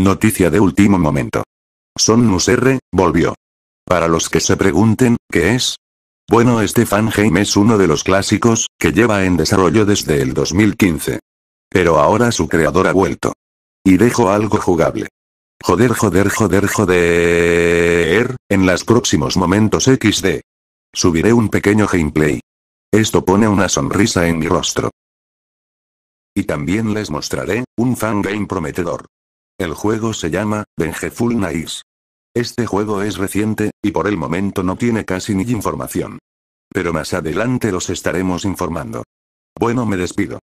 Noticia de último momento. Son R, volvió. Para los que se pregunten, ¿qué es? Bueno, este fangame es uno de los clásicos, que lleva en desarrollo desde el 2015. Pero ahora su creador ha vuelto. Y dejo algo jugable. Joder, joder, joder, joder. En los próximos momentos XD. Subiré un pequeño gameplay. Esto pone una sonrisa en mi rostro. Y también les mostraré, un fangame prometedor. El juego se llama, Vengeful Nice. Este juego es reciente, y por el momento no tiene casi ni información. Pero más adelante los estaremos informando. Bueno me despido.